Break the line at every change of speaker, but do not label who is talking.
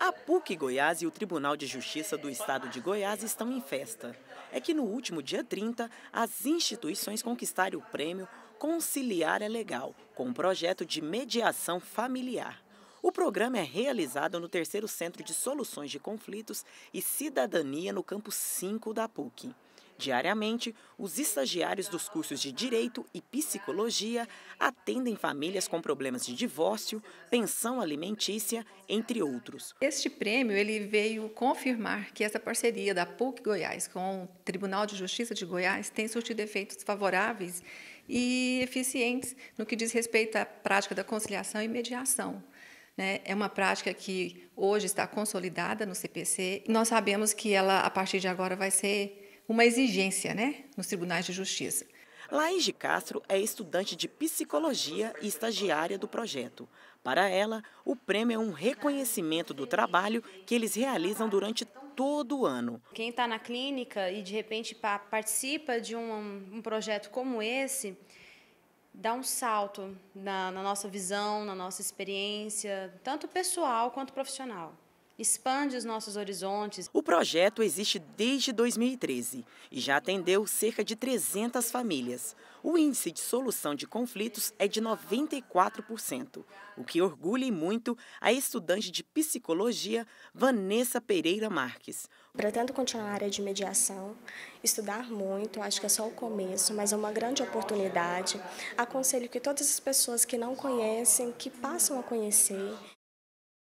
A PUC Goiás e o Tribunal de Justiça do Estado de Goiás estão em festa. É que no último dia 30, as instituições conquistaram o prêmio Conciliar é Legal, com um projeto de mediação familiar. O programa é realizado no terceiro Centro de Soluções de Conflitos e Cidadania no Campo 5 da PUC. Diariamente, os estagiários dos cursos de Direito e Psicologia atendem famílias com problemas de divórcio, pensão alimentícia, entre outros.
Este prêmio ele veio confirmar que essa parceria da PUC Goiás com o Tribunal de Justiça de Goiás tem surtido efeitos favoráveis e eficientes no que diz respeito à prática da conciliação e mediação. Né? É uma prática que hoje está consolidada no CPC. Nós sabemos que ela, a partir de agora, vai ser uma exigência né, nos tribunais de justiça.
Laís de Castro é estudante de psicologia e estagiária do projeto. Para ela, o prêmio é um reconhecimento do trabalho que eles realizam durante todo o ano.
Quem está na clínica e de repente participa de um, um, projeto como esse, dá um salto na, na nossa visão, na nossa experiência, tanto pessoal quanto profissional expande os nossos horizontes.
O projeto existe desde 2013 e já atendeu cerca de 300 famílias. O índice de solução de conflitos é de 94%, o que orgulha e muito a estudante de psicologia Vanessa Pereira Marques.
Pretendo continuar na área de mediação, estudar muito, acho que é só o começo, mas é uma grande oportunidade. Aconselho que todas as pessoas que não conhecem, que passam a conhecer.